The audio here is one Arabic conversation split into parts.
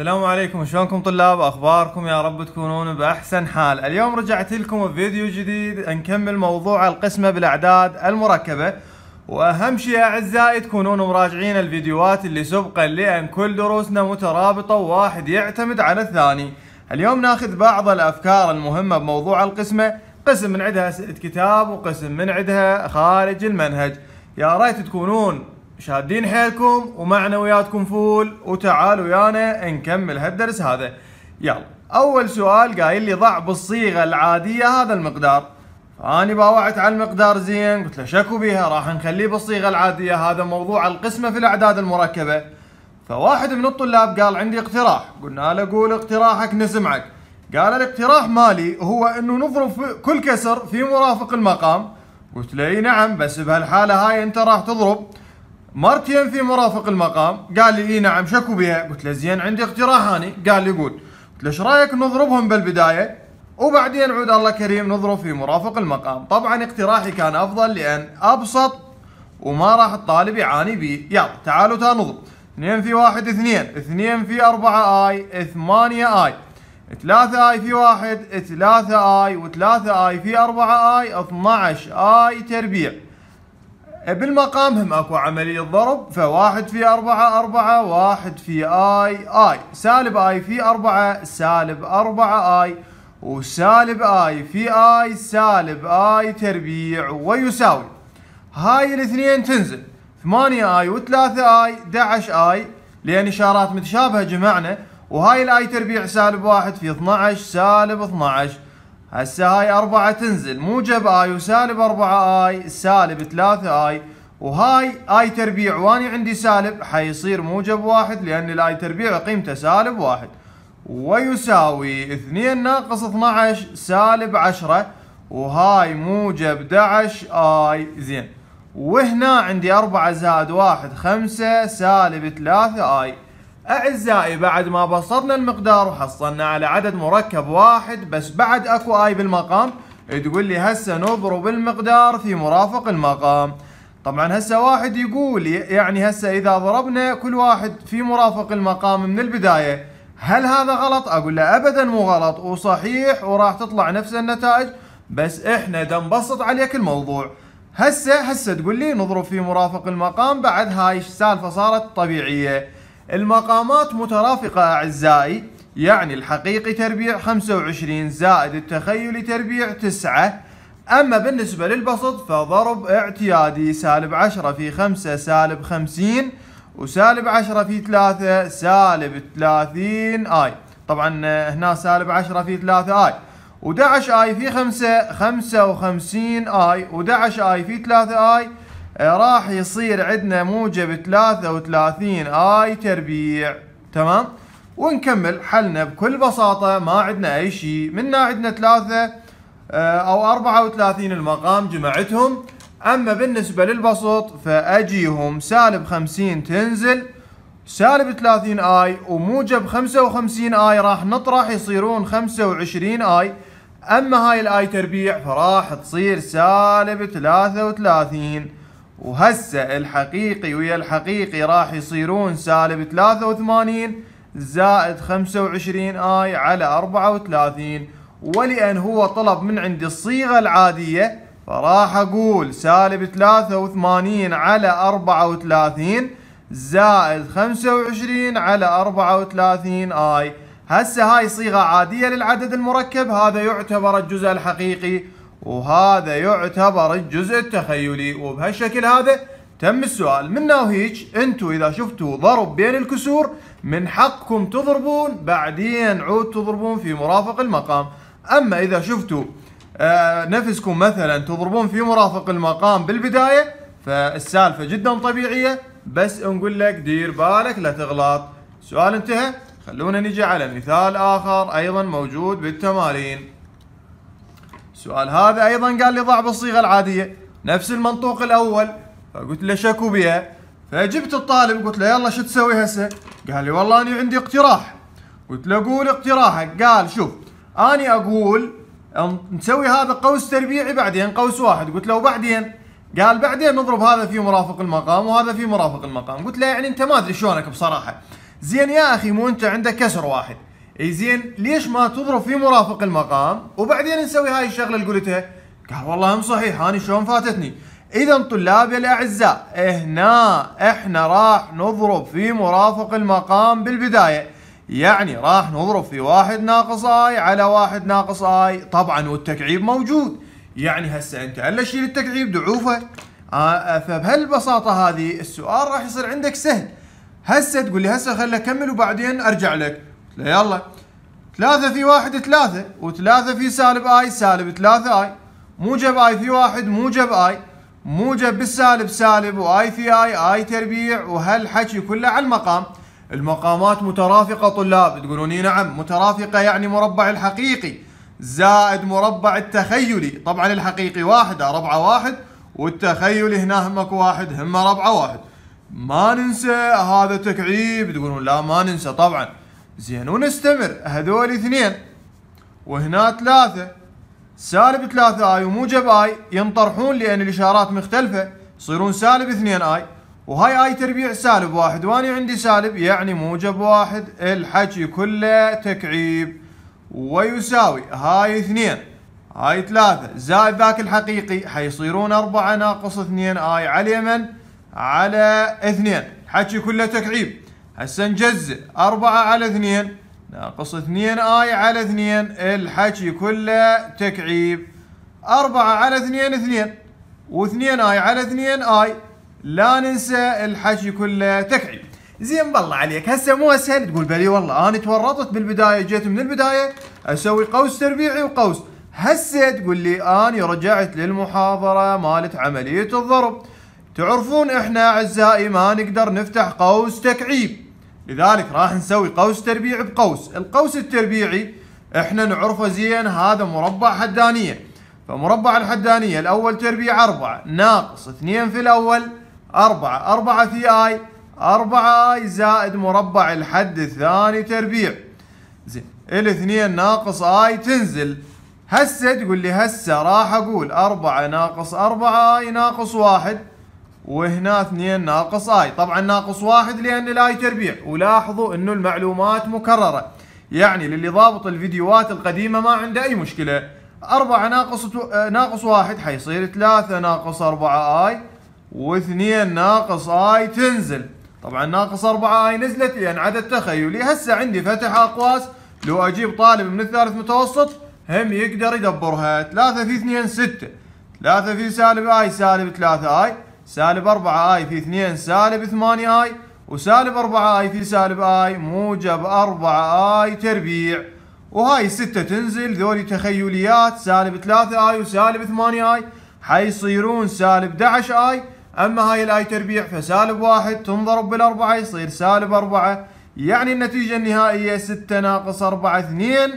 السلام عليكم شلونكم طلاب اخباركم يا رب تكونون باحسن حال اليوم رجعت لكم بفيديو جديد نكمل موضوع القسمة بالاعداد المركبة واهم شيء اعزائي تكونون مراجعين الفيديوهات اللي سبقا لان كل دروسنا مترابطة وواحد يعتمد على الثاني اليوم ناخذ بعض الافكار المهمة بموضوع القسمة قسم من عندها اسئلة كتاب وقسم من عندها خارج المنهج يا ريت تكونون شادين حيلكم ومعنوياتكم فول وتعالوا ويانا نكمل هالدرس هذا يلا اول سؤال قايل لي ضع بالصيغه العاديه هذا المقدار فاني باوعت على المقدار زين قلت له شكو بيها راح نخليه بالصيغه العاديه هذا موضوع القسمه في الاعداد المركبه فواحد من الطلاب قال عندي اقتراح قلنا له قول اقتراحك نسمعك قال الاقتراح مالي هو انه نضرب كل كسر في مرافق المقام قلت له اي نعم بس بهالحاله هاي انت راح تضرب مرتين في مرافق المقام قال لي اي نعم شكوا بها قلت له زين عندي اقتراح اني قال لي قول قلت له ايش رايك نضربهم بالبدايه وبعدين عود الله كريم نضرب في مرافق المقام طبعا اقتراحي كان افضل لان ابسط وما راح الطالب يعاني به يلا تعالوا تا نضرب 2 في 1 2 2 في 4 اي 8 اي 3 اي في 1 3 اي و3 اي في 4 اي 12 اي تربيع بالمقام هم اكو عملية ضرب فواحد في أربعة أربعة واحد في آي آي سالب آي في أربعة سالب أربعة آي وسالب آي في آي سالب آي تربيع ويساوي هاي الاثنين تنزل 8 آي و3 آي 11 آي لأن إشارات متشابهة جمعنا وهاي الآي تربيع سالب واحد في 12 سالب 12 هسه هاي أربعة تنزل موجب اي وسالب 4 اي سالب 3 اي وهاي اي تربيع واني عندي سالب حيصير موجب واحد لان الاي تربيع قيمته سالب واحد ويساوي 2 ناقص 12 سالب 10 وهاي موجب 11 اي زين وهنا عندي 4 زائد 1 5 سالب 3 اي أعزائي بعد ما بسطنا المقدار وحصلنا على عدد مركب واحد بس بعد أكو آي بالمقام تقول لي هسه نضرب المقدار في مرافق المقام طبعا هسه واحد يقول يعني هسه إذا ضربنا كل واحد في مرافق المقام من البداية هل هذا غلط؟ أقول له أبدا مو غلط وصحيح وراح تطلع نفس النتائج بس إحنا دا عليك الموضوع هسه هسه تقول لي نضرب في مرافق المقام بعد هاي السالفة صارت طبيعية المقامات مترافقة أعزائي يعني الحقيقي تربيع 25 زائد التخيلي تربيع 9 أما بالنسبة للبسط فضرب اعتيادي سالب 10 في 5 سالب 50 وسالب 10 في 3 سالب 30 آي طبعا هنا سالب 10 في 3 آي و11 آي في 5 55 آي و11 آي في 3 آي آه، راح يصير عندنا موجب 33 اي تربيع تمام ونكمل حلنا بكل بساطة ما عندنا أي شيء منا عندنا ثلاثة آه، أو أربعة وثلاثين المقام جمعتهم أما بالنسبة للبسط فأجيهم سالب خمسين تنزل سالب ثلاثين آي وموجب خمسة وخمسين آي راح نطرح يصيرون خمسة وعشرين آي أما هاي الآي تربيع فراح تصير سالب ثلاثة وثلاثين وهسه الحقيقي ويا الحقيقي راح يصيرون سالب 83 زائد 25 اي على 34 ولان هو طلب من عندي الصيغه العاديه فراح اقول سالب 83 على 34 زائد 25 على 34 اي هسه هاي صيغه عاديه للعدد المركب هذا يعتبر الجزء الحقيقي وهذا يعتبر الجزء التخيلي وبهالشكل هذا تم السؤال منا وهيج انتم اذا شفتوا ضرب بين الكسور من حقكم تضربون بعدين عود تضربون في مرافق المقام اما اذا شفتوا آه، نفسكم مثلا تضربون في مرافق المقام بالبدايه فالسالفه جدا طبيعيه بس نقول لك دير بالك لا تغلط سؤال انتهى خلونا نجي على مثال اخر ايضا موجود بالتمارين السؤال هذا ايضا قال لي ضع بالصيغه العاديه نفس المنطوق الاول فقلت له شكو بها فجبت الطالب قلت له يلا شو تسوي هسه؟ قال لي والله انا عندي اقتراح قلت له قول اقتراحك قال شوف اني اقول نسوي هذا قوس تربيعي بعدين قوس واحد قلت له وبعدين قال بعدين نضرب هذا في مرافق المقام وهذا في مرافق المقام قلت له يعني انت ما ادري شلونك بصراحه زين يا اخي مو انت عندك كسر واحد اي زين ليش ما تضرب في مرافق المقام وبعدين نسوي هاي الشغله اللي قلتها قال والله هم صحيح انا شلون فاتتني اذا طلابي الاعزاء هنا احنا راح نضرب في مرافق المقام بالبدايه يعني راح نضرب في واحد ناقص اي على واحد ناقص اي طبعا والتكعيب موجود يعني هسه انت الا شيل التكعيب دعوفه آه،, آه فبهالبساطه هذه السؤال راح يصير عندك سهل هسه تقول لي هسه خليني اكمل وبعدين ارجع لك يلا ثلاثة في واحد ثلاثة وثلاثة في سالب اي سالب ثلاثة اي موجب اي في واحد موجب اي موجب بالسالب سالب واي في اي اي تربيع وهالحكي كله على المقام المقامات مترافقة طلاب تقولون نعم مترافقة يعني مربع الحقيقي زائد مربع التخيلي طبعا الحقيقي واحد ربع واحد والتخيلي هنا همك واحد هم ربع واحد ما ننسى هذا تكعيب تقولون لا ما ننسى طبعا زين ونستمر هذول اثنين وهنا ثلاثة سالب ثلاثة اي وموجب اي ينطرحون لان الاشارات مختلفة يصيرون سالب اثنين اي وهاي اي تربيع سالب واحد واني عندي سالب يعني موجب واحد الحكي كله تكعيب ويساوي هاي اثنين هاي ثلاثة زائد ذاك الحقيقي حيصيرون أربعة ناقص اثنين آي على يمن على اثنين حكي كله تكعيب هسه نجزئ 4 على 2 ناقص 2 اي على 2 الحكي كله تكعيب 4 على 2 2 و2 اي على 2 اي لا ننسى الحكي كله تكعيب زين بالله عليك هسه مو اسهل تقول بلي والله انا تورطت بالبدايه جيت من البدايه اسوي قوس تربيعي وقوس هسه تقول لي اني رجعت للمحاضره مالت عمليه الضرب تعرفون احنا اعزائي ما نقدر نفتح قوس تكعيب لذلك راح نسوي قوس تربيع بقوس القوس التربيعي احنا نعرفه زين هذا مربع حدانية فمربع الحدانية الأول تربيع أربعة ناقص اثنين في الأول أربعة أربعة في آي أربعة آي زائد مربع الحد الثاني تربيع زين الاثنين ناقص آي تنزل هسه تقول لي هسه راح أقول أربعة ناقص أربعة آي ناقص واحد وهنا اثنين ناقص اي طبعا ناقص واحد لان الاي تربيع ولاحظوا انه المعلومات مكررة يعني للي ضابط الفيديوهات القديمة ما عنده اي مشكلة أربعة ناقص تو... آه، ناقص واحد حيصير ثلاثة ناقص أربعة آي واثنين ناقص آي تنزل طبعا ناقص أربعة آي نزلت لأن عدد تخيلي هسه عندي فتح أقواس لو أجيب طالب من الثالث متوسط هم يقدر يدبرها ثلاثة في اثنين ستة ثلاثة في سالب آي سالب ثلاثة آي سالب 4 اي في 2 سالب 8 اي وسالب 4 اي في سالب اي موجب 4 اي تربيع وهاي الستة تنزل ذولي تخيليات سالب 3 اي وسالب 8 اي حيصيرون سالب 11 اي اما هاي الاي تربيع فسالب واحد تنضرب بالاربعة يصير سالب 4 يعني النتيجة النهائية 6 ناقص 4 2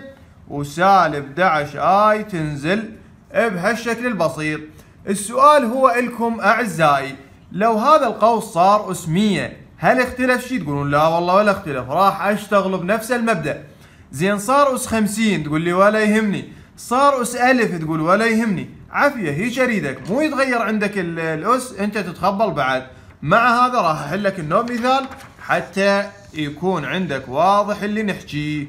وسالب 11 اي تنزل بهالشكل البسيط السؤال هو إلكم أعزائي لو هذا القوس صار أسمية هل اختلف شيء تقولون لا والله ولا اختلف راح أشتغل بنفس المبدأ زين صار أس خمسين تقول لي ولا يهمني صار أس ألف تقول ولا يهمني عافية هي أريدك مو يتغير عندك الأس أنت تتخبل بعد مع هذا راح أحل لك النوع مثال حتى يكون عندك واضح اللي نحكيه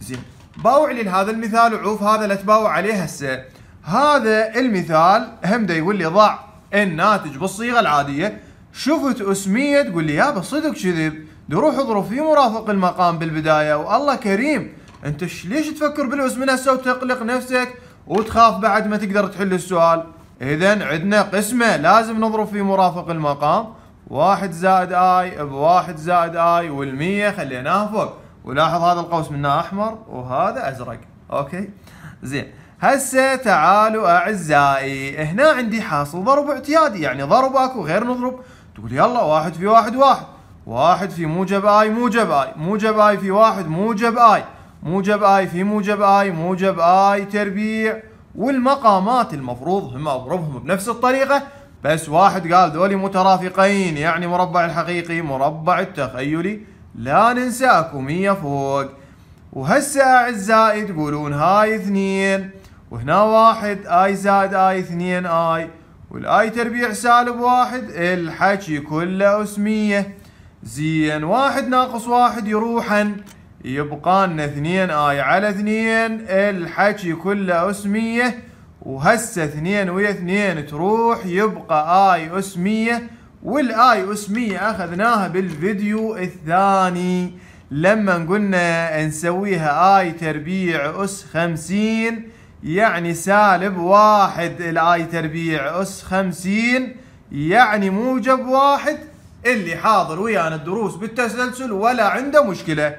زين باوع لي لهذا المثال وعوف هذا لا تباوع عليه هسه هذا المثال هم دا يقول لي ضع الناتج بالصيغه العاديه شفت اسميه تقول لي يابا صدق كذب روح اضرب في مرافق المقام بالبدايه والله كريم انت ليش تفكر بالاسم هسه وتقلق نفسك وتخاف بعد ما تقدر تحل السؤال اذا عندنا قسمه لازم نضرب في مرافق المقام واحد زائد اي بواحد زائد اي والمية خليناها فوق ولاحظ هذا القوس منها احمر وهذا ازرق اوكي زين هسه تعالوا اعزائي هنا عندي حاصل ضرب اعتيادي يعني ضرب اكو غير نضرب تقول يلا واحد في واحد واحد واحد في موجب اي موجب اي موجب اي في واحد موجب اي موجب اي في موجب اي موجب اي تربيع والمقامات المفروض هم اضربهم بنفس الطريقه بس واحد قال ذولي مترافقين يعني مربع الحقيقي مربع التخيلي لا ننسى اكو 100 فوق وهسه اعزائي تقولون هاي اثنين وهنا واحد اي زائد اي اثنين اي والاي تربيع سالب واحد الحكي كله اسمية زين واحد ناقص واحد يروحن يبقى لنا اثنين اي على اثنين الحكي كله اسمية وهسه اثنين ويا اثنين تروح يبقى اي اسمية والاي اسمية اخذناها بالفيديو الثاني لما قلنا نسويها اي تربيع اس خمسين يعني سالب واحد الاي تربيع اس خمسين يعني موجب واحد اللي حاضر ويانا الدروس بالتسلسل ولا عنده مشكلة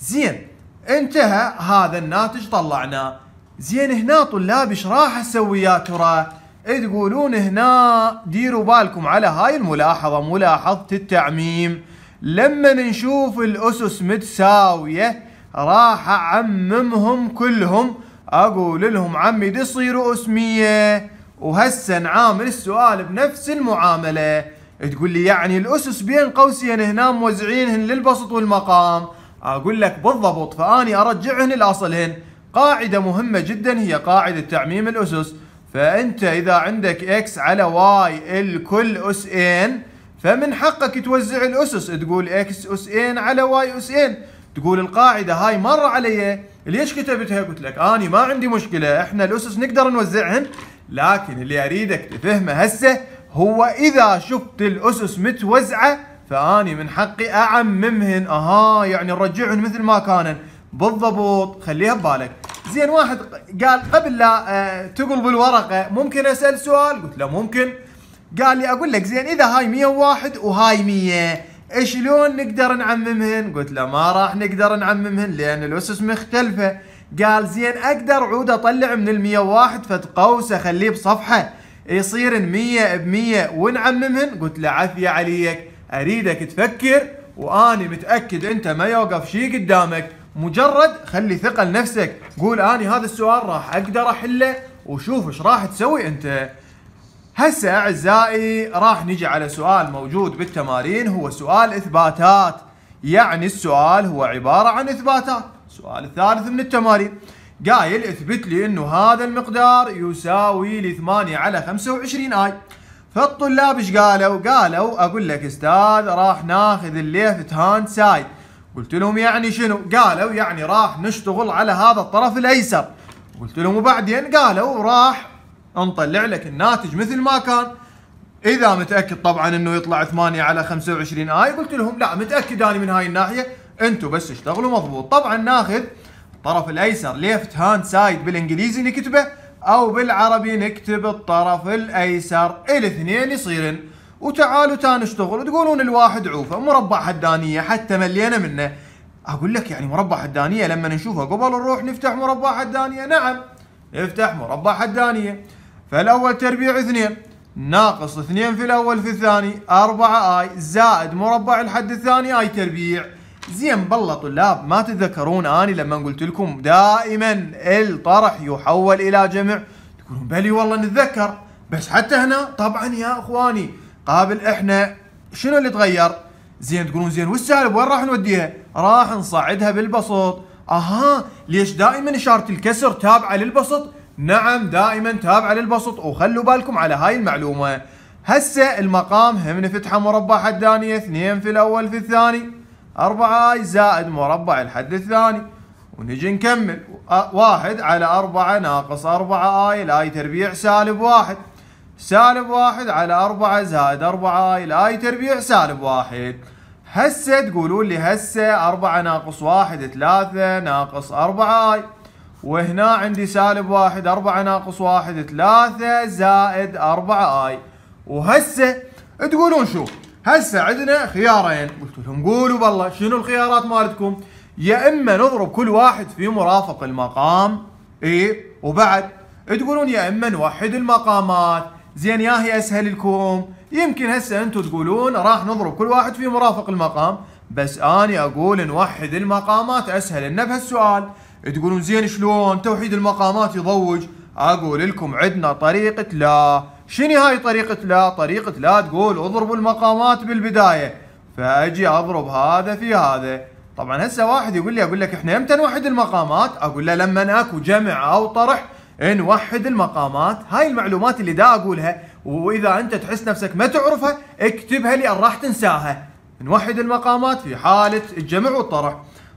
زين انتهى هذا الناتج طلعناه زين هنا طلاب ايش راح اسوي يا ترى إيه تقولون هنا ديروا بالكم على هاي الملاحظة ملاحظة التعميم لما نشوف الاسس متساوية راح اعممهم كلهم اقول لهم عمي دي تصيروا اسميه وهسه نعامل السؤال بنفس المعامله تقول لي يعني الاسس بين قوسين هنا موزعينهن للبسط والمقام اقول لك بالضبط فاني ارجعهن لاصلهن قاعده مهمه جدا هي قاعده تعميم الاسس فانت اذا عندك اكس على واي الكل اس ان فمن حقك توزع الاسس تقول اكس اس ان على واي اس ان تقول القاعده هاي مر علي ليش كتبتها؟ قلت لك اني ما عندي مشكله احنا الاسس نقدر نوزعهن لكن اللي اريدك تفهمه هسه هو اذا شفت الاسس متوزعه فاني من حقي اعممهن اها يعني نرجعهن مثل ما كانن بالضبط خليها ببالك زين واحد قال قبل لا آه، تقلب الورقه بالورقه ممكن اسال سؤال قلت له ممكن قال لي اقول لك زين اذا هاي 101 وهاي 100 شلون نقدر نعممهن قلت له ما راح نقدر نعممهن لان الاسس مختلفه قال زين اقدر عود اطلع من ال 101 فد قوس اخليه بصفحه يصير 100 ب 100 ونعممهن قلت له عافيه عليك اريدك تفكر واني متاكد انت ما يوقف شيء قدامك مجرد خلي ثقه لنفسك قول اني هذا السؤال راح اقدر احله وشوف ايش راح تسوي انت هسه اعزائي راح نجي على سؤال موجود بالتمارين هو سؤال اثباتات يعني السؤال هو عباره عن اثباتات السؤال الثالث من التمارين قايل اثبت لي انه هذا المقدار يساوي لي 8 على 25 اي فالطلاب ايش قالوا؟ قالوا اقول لك استاذ راح ناخذ الليفت هاند سايد قلت لهم يعني شنو؟ قالوا يعني راح نشتغل على هذا الطرف الايسر قلت لهم وبعدين قالوا راح نطلع لك الناتج مثل ما كان اذا متاكد طبعا انه يطلع 8 على 25 اي قلت لهم لا متاكد انا من هاي الناحيه انتم بس اشتغلوا مضبوط طبعا ناخذ الطرف الايسر ليفت هاند سايد بالانجليزي نكتبه او بالعربي نكتب الطرف الايسر الاثنين يصيرن وتعالوا تا نشتغل وتقولون الواحد عوفه مربع حدانيه حتى ملينا منه اقول لك يعني مربع حدانيه لما نشوفه قبل نروح نفتح مربع حدانيه نعم نفتح مربع حدانيه فالأول تربيع اثنين ناقص اثنين في الأول في الثاني أربعة آي زائد مربع الحد الثاني آي تربيع زين بالله طلاب ما تتذكرون أني لما قلت لكم دائما الطرح يحول إلى جمع تقولون بلي والله نتذكر بس حتى هنا طبعا يا اخواني قابل احنا شنو اللي تغير؟ زين تقولون زين والسالب وين راح نوديها؟ راح نصعدها بالبسط اها ليش دائما اشاره الكسر تابعه للبسط؟ نعم دائما تابع للبسط وخلوا بالكم على هاي المعلومة هسه المقام هم فتحة مربع حدانية اثنين في الأول في الثاني أربعة اي زائد مربع الحد الثاني ونجي نكمل واحد على أربعة ناقص أربعة آي الآي تربيع سالب واحد سالب واحد على أربعة زائد أربعة آي الآي تربيع سالب واحد هسه تقولون لي هسه أربعة ناقص واحد ثلاثة ناقص أربعة آي وهنا عندي سالب واحد أربعة ناقص واحد ثلاثة زائد أربعة آي وهسه تقولون شو هسه عندنا خيارين قلت لهم قولوا بالله شنو الخيارات مالتكم يا إما نضرب كل واحد في مرافق المقام إيه وبعد تقولون يا إما نوحد المقامات زين يا هي أسهل لكم يمكن هسه أنتم تقولون راح نضرب كل واحد في مرافق المقام بس أنا أقول نوحد المقامات أسهل لنا بهالسؤال تقولون زين شلون توحيد المقامات يضوج اقول لكم عندنا طريقه لا شنو هاي طريقه لا طريقه لا تقول اضربوا المقامات بالبدايه فاجي اضرب هذا في هذا طبعا هسه واحد يقول لي اقول لك احنا امتى نوحد المقامات اقول له لما اكو جمع او طرح نوحد المقامات هاي المعلومات اللي دا اقولها واذا انت تحس نفسك ما تعرفها اكتبها لان راح تنساها نوحد المقامات في حاله الجمع والطرح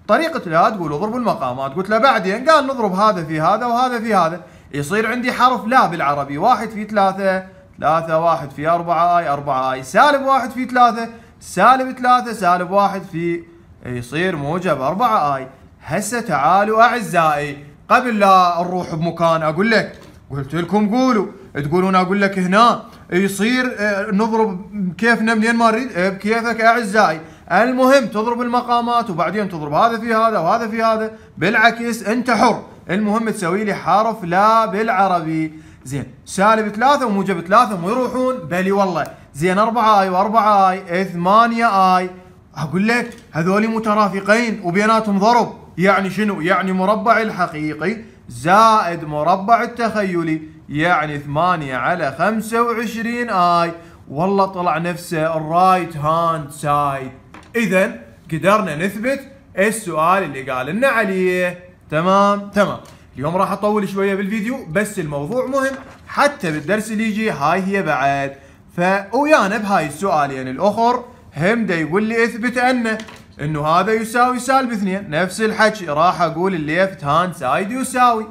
طريقه لا تقول اضرب المقامات قلت له بعدين قال نضرب هذا في هذا وهذا في هذا يصير عندي حرف لا بالعربي واحد في ثلاثة ثلاثة واحد في أربعة آي أربعة آي سالب واحد في ثلاثة سالب ثلاثة سالب واحد في يصير موجب أربعة آي هسه تعالوا أعزائي قبل لا نروح بمكان أقول لك قلت لكم قولوا تقولون أقول لك هنا يصير آه، نضرب كيفنا منين ما نريد آه، بكيفك أعزائي المهم تضرب المقامات وبعدين تضرب هذا في هذا وهذا في هذا بالعكس انت حر المهم تسوي لي حرف لا بالعربي زين سالب ثلاثة وموجب ثلاثة مو يروحون بلي والله زين أربعة آي وأربعة آي ثمانية آي أقول لك هذول مترافقين وبيناتهم ضرب يعني شنو يعني مربع الحقيقي زائد مربع التخيلي يعني ثمانية على خمسة وعشرين آي والله طلع نفسه الرايت هاند سايد اذا قدرنا نثبت السؤال اللي قال لنا عليه تمام تمام اليوم راح اطول شويه بالفيديو بس الموضوع مهم حتى بالدرس اللي يجي هاي هي بعد فويانا بهاي السؤالين يعني الاخر هم دا يقول لي اثبت انه انه هذا يساوي سالب اثنين نفس الحكي راح اقول الليفت هاند سايد يساوي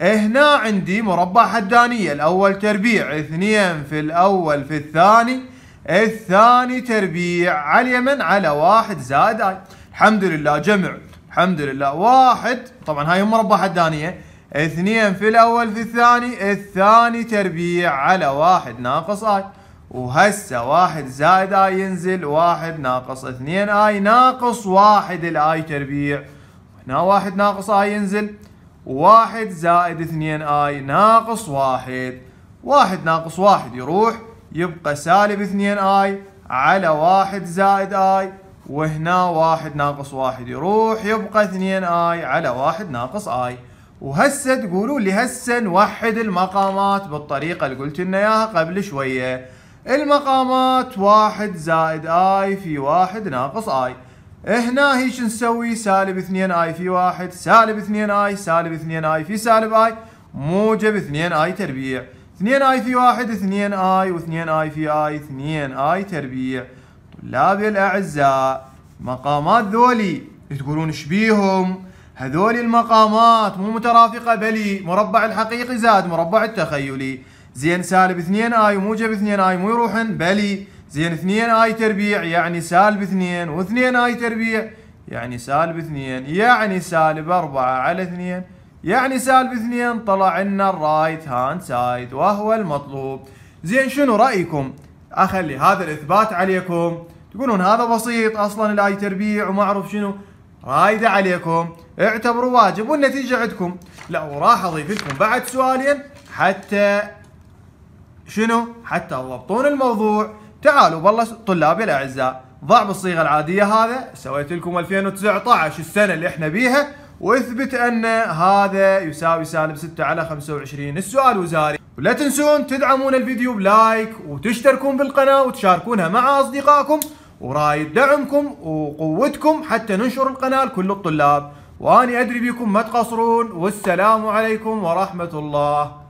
هنا عندي مربع حدانية الأول تربيع اثنين في الأول في الثاني الثاني تربيع على اليمن على واحد زائد اي الحمد لله جمع الحمد لله واحد طبعا هاي مربع حدانية اثنين في الاول في الثاني الثاني تربيع على واحد ناقص اي وهسه واحد زائد اي ينزل واحد ناقص اثنين اي ناقص واحد الاي تربيع هنا واحد ناقص اي ينزل واحد زائد اثنين اي ناقص واحد واحد ناقص واحد يروح يبقى سالب 2 i على 1 زائد i وهنا 1 ناقص 1 يروح يبقى 2 2i على 1 ناقص i وهسه تقولوا لي هسه نوحد المقامات بالطريقه اللي قلت لنا اياها قبل شويه المقامات 1 زائد i في 1 ناقص i هنا هيش نسوي سالب 2 i في 1 سالب 2 i سالب 2 i في سالب i موجب 2 i تربيع 2 اي في واحد 2 اي و2 اي في اي 2 اي تربيع طلابي الاعزاء مقامات ذولي تقولون شبيهم هذول المقامات مو مترافقة بلي مربع الحقيقي زاد مربع التخيلي زين سالب 2 اي وموجب 2 اي مو يروحن بلي زين 2 اي تربيع يعني سالب 2 و2 اي تربيع يعني سالب 2 يعني سالب 4 على 2 يعني سالب اثنين طلع لنا الرايت هاند سايد وهو المطلوب زين شنو رايكم اخلي هذا الاثبات عليكم تقولون هذا بسيط اصلا الاي تربيع وما اعرف شنو رايده عليكم اعتبروا واجب والنتيجه عندكم لا وراح اضيف لكم بعد سؤالين حتى شنو حتى تضبطون الموضوع تعالوا بالله طلابي الاعزاء ضع بالصيغه العاديه هذا سويت لكم 2019 السنه اللي احنا بيها واثبت ان هذا يساوي سالب 6 على 25 السؤال وزاري ولا تنسون تدعمون الفيديو بلايك وتشتركون بالقناه وتشاركونها مع اصدقائكم ورايد دعمكم وقوتكم حتى ننشر القناه لكل الطلاب واني ادري بكم ما تقصرون والسلام عليكم ورحمه الله